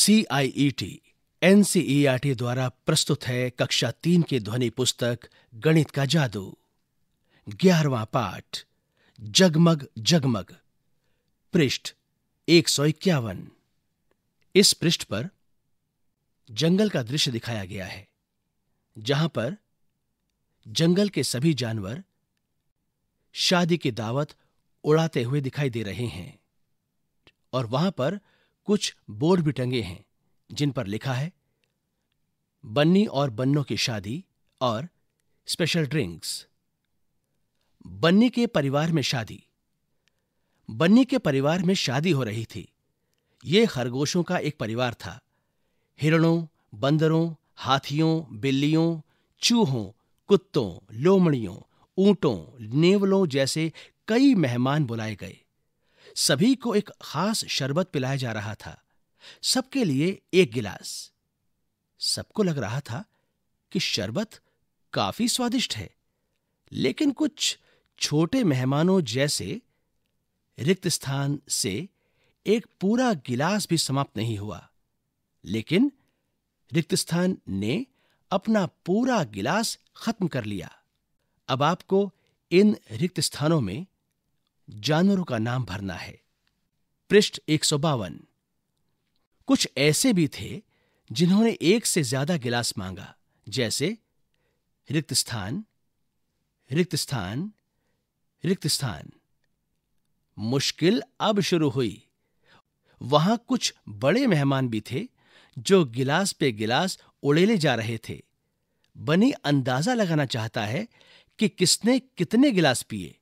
C I E T N C E R T द्वारा प्रस्तुत है कक्षा तीन की ध्वनि पुस्तक गणित का जादू ग्यारहवा पाठ जगमग जगमग पृष्ठ एक सौ इक्यावन इस पृष्ठ पर जंगल का दृश्य दिखाया गया है जहां पर जंगल के सभी जानवर शादी की दावत उड़ाते हुए दिखाई दे रहे हैं और वहां पर कुछ बोर्ड भी टंगे हैं जिन पर लिखा है बन्नी और बन्नों की शादी और स्पेशल ड्रिंक्स बन्नी के परिवार में शादी बन्नी के परिवार में शादी हो रही थी ये खरगोशों का एक परिवार था हिरणों बंदरों हाथियों बिल्लियों चूहों कुत्तों लोमड़ियों ऊंटों नेवलों जैसे कई मेहमान बुलाए गए सभी को एक खास शरबत पिलाया जा रहा था सबके लिए एक गिलास सबको लग रहा था कि शरबत काफी स्वादिष्ट है लेकिन कुछ छोटे मेहमानों जैसे रिक्त स्थान से एक पूरा गिलास भी समाप्त नहीं हुआ लेकिन रिक्त स्थान ने अपना पूरा गिलास खत्म कर लिया अब आपको इन रिक्त स्थानों में जानवरों का नाम भरना है पृष्ठ एक कुछ ऐसे भी थे जिन्होंने एक से ज्यादा गिलास मांगा जैसे रिक्त स्थान रिक्त स्थान रिक्त स्थान मुश्किल अब शुरू हुई वहां कुछ बड़े मेहमान भी थे जो गिलास पे गिलास उड़ेले जा रहे थे बनी अंदाजा लगाना चाहता है कि किसने कितने गिलास पिए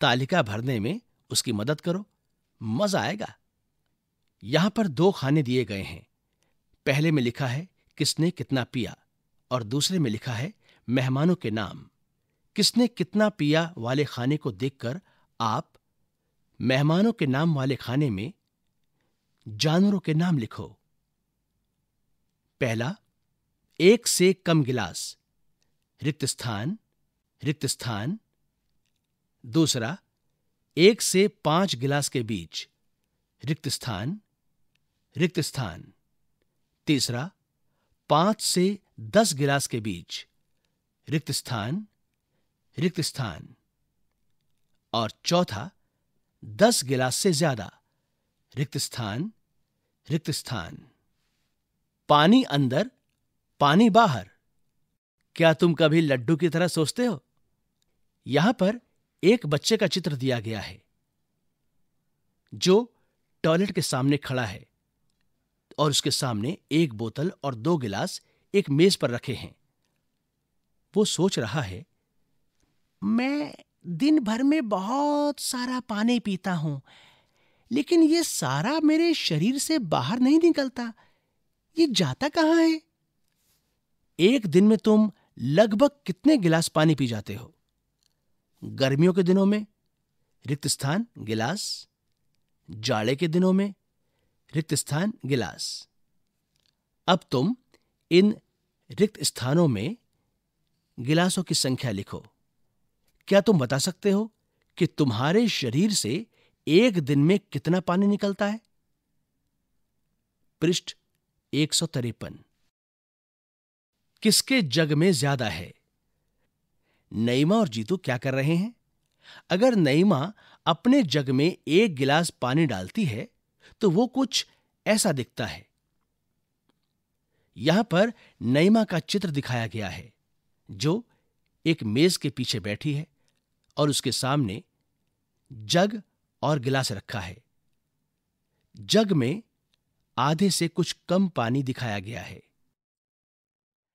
तालिका भरने में उसकी मदद करो मजा आएगा यहां पर दो खाने दिए गए हैं पहले में लिखा है किसने कितना पिया और दूसरे में लिखा है मेहमानों के नाम किसने कितना पिया वाले खाने को देखकर आप मेहमानों के नाम वाले खाने में जानवरों के नाम लिखो पहला एक से कम गिलास रिक्त स्थान रिक्त स्थान दूसरा एक से पांच गिलास के बीच रिक्त स्थान रिक्त स्थान तीसरा पांच से दस गिलास के बीच रिक्त स्थान रिक्त स्थान और चौथा दस गिलास से ज्यादा रिक्त स्थान रिक्त स्थान पानी अंदर पानी बाहर क्या तुम कभी लड्डू की तरह सोचते हो यहां पर एक बच्चे का चित्र दिया गया है जो टॉयलेट के सामने खड़ा है और उसके सामने एक बोतल और दो गिलास एक मेज पर रखे हैं वो सोच रहा है मैं दिन भर में बहुत सारा पानी पीता हूं लेकिन ये सारा मेरे शरीर से बाहर नहीं निकलता ये जाता कहां है एक दिन में तुम लगभग कितने गिलास पानी पी जाते हो गर्मियों के दिनों में रिक्त स्थान गिलास जाड़े के दिनों में रिक्त स्थान गिलास अब तुम इन रिक्त स्थानों में गिलासों की संख्या लिखो क्या तुम बता सकते हो कि तुम्हारे शरीर से एक दिन में कितना पानी निकलता है पृष्ठ एक किसके जग में ज्यादा है नईमा और जीतू क्या कर रहे हैं अगर नईमा अपने जग में एक गिलास पानी डालती है तो वो कुछ ऐसा दिखता है यहां पर नईमा का चित्र दिखाया गया है जो एक मेज के पीछे बैठी है और उसके सामने जग और गिलास रखा है जग में आधे से कुछ कम पानी दिखाया गया है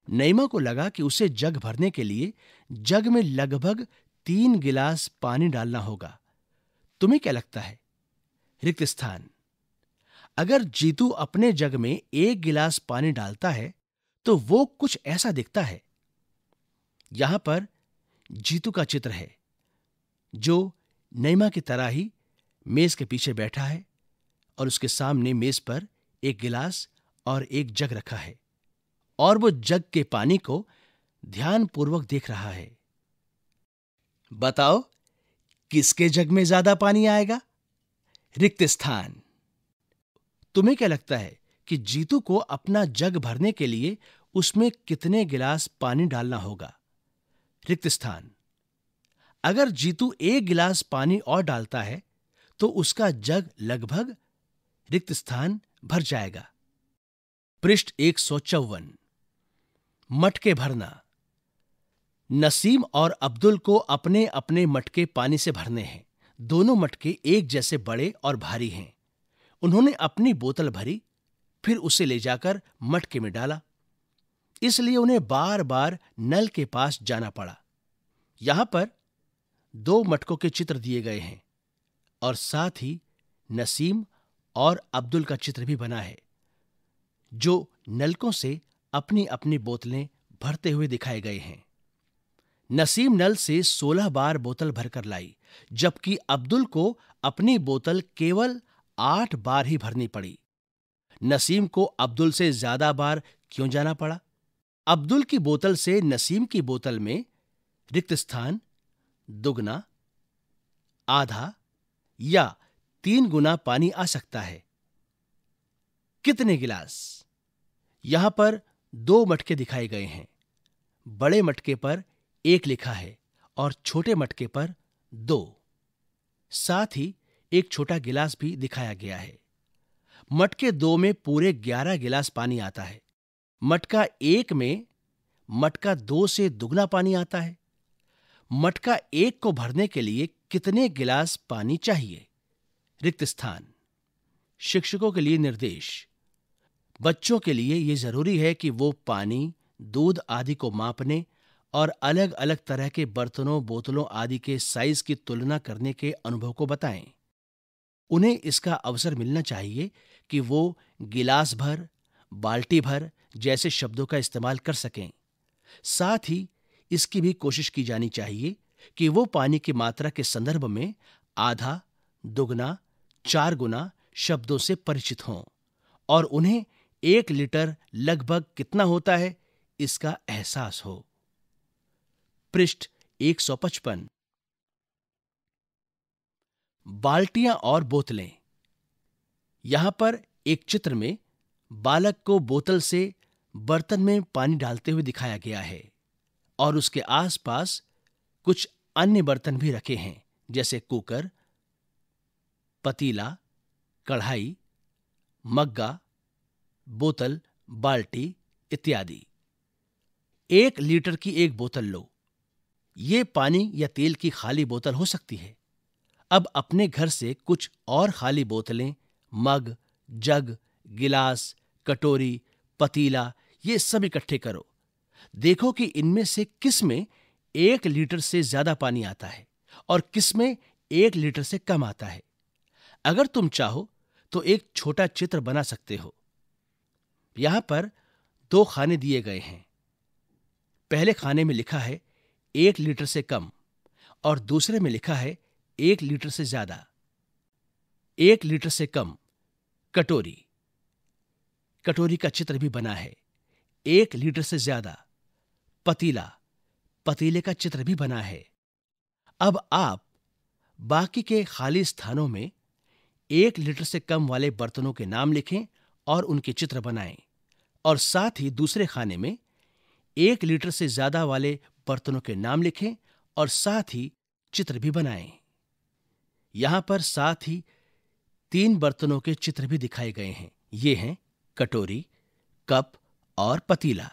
नईमा को लगा कि उसे जग भरने के लिए जग में लगभग तीन गिलास पानी डालना होगा तुम्हें क्या लगता है रिक्त स्थान अगर जीतू अपने जग में एक गिलास पानी डालता है तो वो कुछ ऐसा दिखता है यहां पर जीतू का चित्र है जो नईमा की तरह ही मेज के पीछे बैठा है और उसके सामने मेज पर एक गिलास और एक जग रखा है और वो जग के पानी को ध्यानपूर्वक देख रहा है बताओ किसके जग में ज्यादा पानी आएगा रिक्त स्थान तुम्हें क्या लगता है कि जीतू को अपना जग भरने के लिए उसमें कितने गिलास पानी डालना होगा रिक्त स्थान अगर जीतू एक गिलास पानी और डालता है तो उसका जग लगभग रिक्त स्थान भर जाएगा पृष्ठ एक सौ चौवन मटके भरना नसीम और अब्दुल को अपने अपने मटके पानी से भरने हैं दोनों मटके एक जैसे बड़े और भारी हैं उन्होंने अपनी बोतल भरी फिर उसे ले जाकर मटके में डाला इसलिए उन्हें बार बार नल के पास जाना पड़ा यहां पर दो मटकों के चित्र दिए गए हैं और साथ ही नसीम और अब्दुल का चित्र भी बना है जो नलकों से अपनी अपनी बोतलें भरते हुए दिखाए गए हैं नसीम नल से सोलह बार बोतल भरकर लाई जबकि अब्दुल को अपनी बोतल केवल आठ बार ही भरनी पड़ी नसीम को अब्दुल से ज्यादा बार क्यों जाना पड़ा अब्दुल की बोतल से नसीम की बोतल में रिक्त स्थान दुगना आधा या तीन गुना पानी आ सकता है कितने गिलास यहां पर दो मटके दिखाए गए हैं बड़े मटके पर एक लिखा है और छोटे मटके पर दो साथ ही एक छोटा गिलास भी दिखाया गया है मटके दो में पूरे ग्यारह गिलास पानी आता है मटका एक में मटका दो से दुगना पानी आता है मटका एक को भरने के लिए कितने गिलास पानी चाहिए रिक्त स्थान शिक्षकों के लिए निर्देश बच्चों के लिए ये जरूरी है कि वो पानी दूध आदि को मापने और अलग अलग तरह के बर्तनों बोतलों आदि के साइज की तुलना करने के अनुभव को बताएं उन्हें इसका अवसर मिलना चाहिए कि वो गिलास भर बाल्टी भर जैसे शब्दों का इस्तेमाल कर सकें साथ ही इसकी भी कोशिश की जानी चाहिए कि वो पानी की मात्रा के संदर्भ में आधा दुगना चार गुना शब्दों से परिचित हों और उन्हें एक लीटर लगभग कितना होता है इसका एहसास हो पृष्ठ 155 बाल्टियां और बोतलें यहां पर एक चित्र में बालक को बोतल से बर्तन में पानी डालते हुए दिखाया गया है और उसके आसपास कुछ अन्य बर्तन भी रखे हैं जैसे कुकर पतीला कढ़ाई मग्गा बोतल बाल्टी इत्यादि एक लीटर की एक बोतल लो ये पानी या तेल की खाली बोतल हो सकती है अब अपने घर से कुछ और खाली बोतलें मग जग गिलास कटोरी पतीला ये सब इकट्ठे करो देखो कि इनमें से किस में एक लीटर से ज्यादा पानी आता है और किस में एक लीटर से कम आता है अगर तुम चाहो तो एक छोटा चित्र बना सकते हो यहां पर दो खाने दिए गए हैं पहले खाने में लिखा है एक लीटर से कम और दूसरे में लिखा है एक लीटर से ज्यादा एक लीटर से कम कटोरी कटोरी का चित्र भी बना है एक लीटर से ज्यादा पतीला पतीले का चित्र भी बना है अब आप बाकी के खाली स्थानों में एक लीटर से कम वाले बर्तनों के नाम लिखें और उनके चित्र बनाएं और साथ ही दूसरे खाने में एक लीटर से ज्यादा वाले बर्तनों के नाम लिखें और साथ ही चित्र भी बनाएं। यहां पर साथ ही तीन बर्तनों के चित्र भी दिखाए गए हैं ये हैं कटोरी कप और पतीला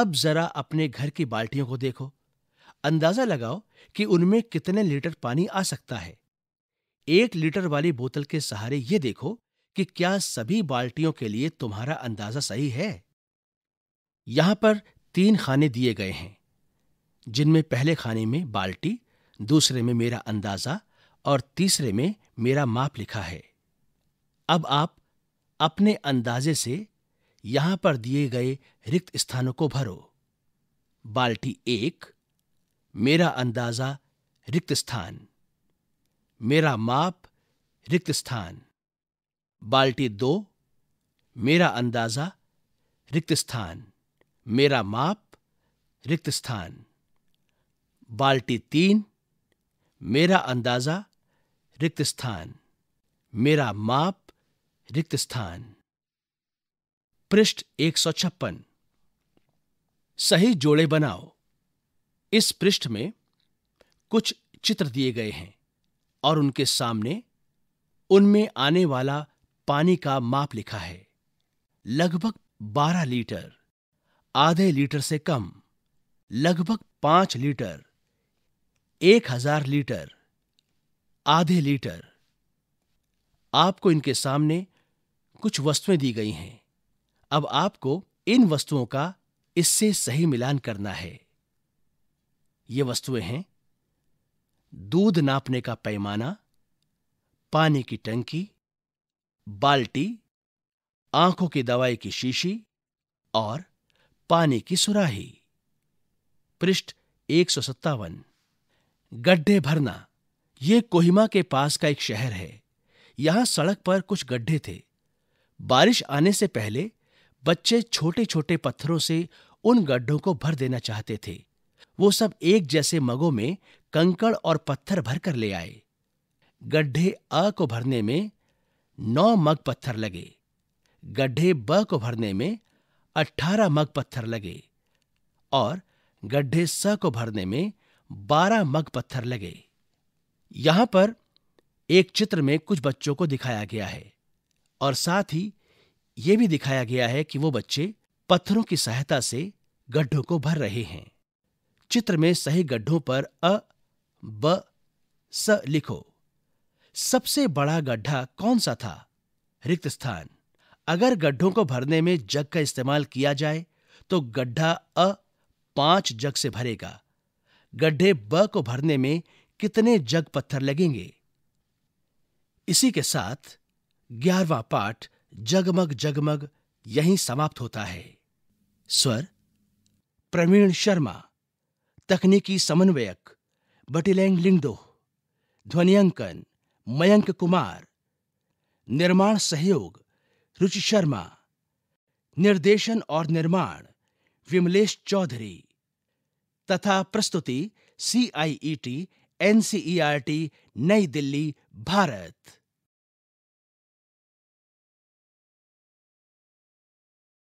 अब जरा अपने घर की बाल्टियों को देखो अंदाजा लगाओ कि उनमें कितने लीटर पानी आ सकता है एक लीटर वाली बोतल के सहारे ये देखो कि क्या सभी बाल्टियों के लिए तुम्हारा अंदाजा सही है यहां पर तीन खाने दिए गए हैं जिनमें पहले खाने में बाल्टी दूसरे में मेरा अंदाजा और तीसरे में मेरा माप लिखा है अब आप अपने अंदाजे से यहां पर दिए गए रिक्त स्थानों को भरो बाल्टी एक मेरा अंदाजा रिक्त स्थान मेरा माप रिक्त स्थान बाल्टी दो मेरा अंदाजा रिक्त स्थान मेरा माप रिक्त स्थान बाल्टी तीन मेरा अंदाजा रिक्त स्थान मेरा माप रिक्त स्थान पृष्ठ एक सौ छप्पन सही जोड़े बनाओ इस पृष्ठ में कुछ चित्र दिए गए हैं और उनके सामने उनमें आने वाला पानी का माप लिखा है लगभग 12 लीटर आधे लीटर से कम लगभग 5 लीटर 1000 लीटर आधे लीटर आपको इनके सामने कुछ वस्तुएं दी गई हैं अब आपको इन वस्तुओं का इससे सही मिलान करना है ये वस्तुएं हैं दूध नापने का पैमाना पानी की टंकी बाल्टी आंखों की दवाई की शीशी और पानी की सुराही पृष्ठ एक सौ सत्तावन गड्ढे भरना यह कोहिमा के पास का एक शहर है यहां सड़क पर कुछ गड्ढे थे बारिश आने से पहले बच्चे छोटे छोटे पत्थरों से उन गड्ढों को भर देना चाहते थे वो सब एक जैसे मगों में कंकड़ और पत्थर भरकर ले आए गड्ढे अ को भरने में नौ मग पत्थर लगे गड्ढे ब को भरने में अट्ठारह मग पत्थर लगे और गड्ढे स को भरने में बारह मग पत्थर लगे यहां पर एक चित्र में कुछ बच्चों को दिखाया गया है और साथ ही ये भी दिखाया गया है कि वो बच्चे पत्थरों की सहायता से गड्ढों को भर रहे हैं चित्र में सही गड्ढों पर अ ब स लिखो सबसे बड़ा गड्ढा कौन सा था रिक्त स्थान अगर गड्ढों को भरने में जग का इस्तेमाल किया जाए तो गड्ढा अ पांच जग से भरेगा गड्ढे ब को भरने में कितने जग पत्थर लगेंगे इसी के साथ ग्यारहवा पाठ जगमग जगमग यहीं समाप्त होता है स्वर प्रवीण शर्मा तकनीकी समन्वयक बटिलैंग लिंगडो ध्वनियांकन मयंक कुमार निर्माण सहयोग रुचि शर्मा निर्देशन और निर्माण विमलेश चौधरी तथा प्रस्तुति C I E T N C E R T New Delhi Bharat